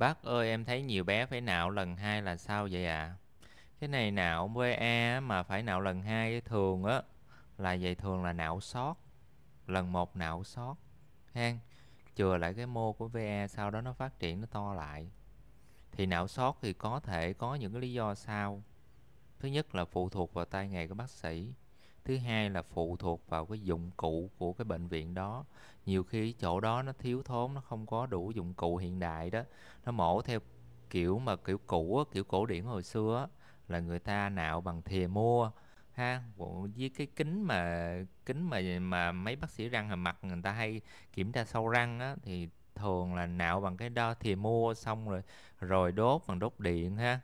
Bác ơi em thấy nhiều bé phải nạo lần hai là sao vậy ạ? À? Cái này nạo với A mà phải nạo lần hai thường á là vậy thường là nạo sót. Lần một nạo sót. Hang chừa lại cái mô của VA sau đó nó phát triển nó to lại. Thì nạo sót thì có thể có những cái lý do sau. Thứ nhất là phụ thuộc vào tay nghề của bác sĩ thứ hai là phụ thuộc vào cái dụng cụ của cái bệnh viện đó nhiều khi chỗ đó nó thiếu thốn nó không có đủ dụng cụ hiện đại đó nó mổ theo kiểu mà kiểu cũ kiểu cổ điển hồi xưa là người ta nạo bằng thìa mua ha với cái kính mà kính mà mà mấy bác sĩ răng hàm mặt người ta hay kiểm tra sâu răng á thì thường là nạo bằng cái đo thìa mua xong rồi rồi đốt bằng đốt điện ha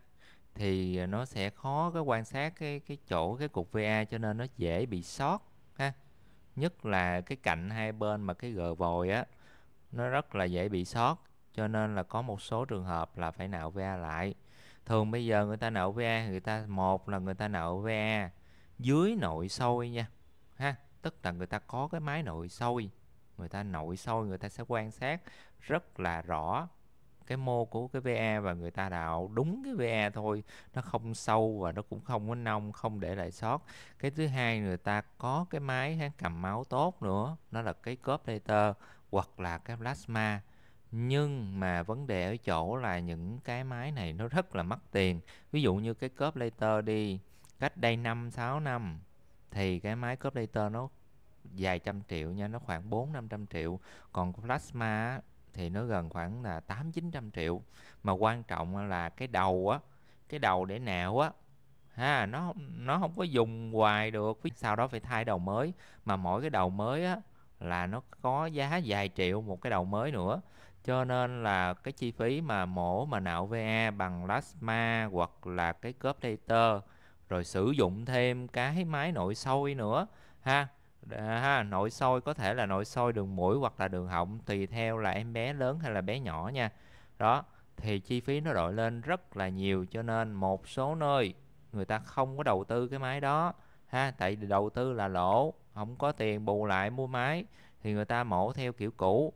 thì à, nó sẽ khó cái quan sát cái cái chỗ cái cục VA cho nên nó dễ bị sót ha nhất là cái cạnh hai bên mà cái gờ vòi á nó rất là dễ bị sót cho nên là có một số trường hợp là phải nạo VA lại thường bây giờ người ta nạo VA người ta một là người ta nạo VA dưới nội sôi nha ha tức là người ta có cái máy nội sôi người ta nội sôi người ta sẽ quan sát rất là rõ cái mô của cái VA và người ta đào đúng cái VA thôi nó không sâu và nó cũng không có nông không để lại sót cái thứ hai người ta có cái máy hắn cầm máu tốt nữa nó là cái cốp later hoặc là cái plasma nhưng mà vấn đề ở chỗ là những cái máy này nó rất là mất tiền ví dụ như cái cốp later đi cách đây 5 6 năm thì cái máy cốp later nó vài trăm triệu nha nó khoảng bốn năm trăm triệu còn plasma thì nó gần khoảng là 8 900 triệu mà quan trọng là cái đầu á cái đầu để nạo á ha nó nó không có dùng hoài được sau đó phải thay đầu mới mà mỗi cái đầu mới á là nó có giá vài triệu một cái đầu mới nữa cho nên là cái chi phí mà mổ mà nạo VA bằng plasma hoặc là cái cớp rồi sử dụng thêm cái máy nội sôi nữa ha ha, nội soi có thể là nội soi đường mũi hoặc là đường họng tùy theo là em bé lớn hay là bé nhỏ nha đó thì chi phí nó đội lên rất là nhiều cho nên một số nơi người ta không có đầu tư cái máy đó ha tại đầu tư là lỗ không có tiền bù lại mua máy thì người ta mổ theo kiểu cũ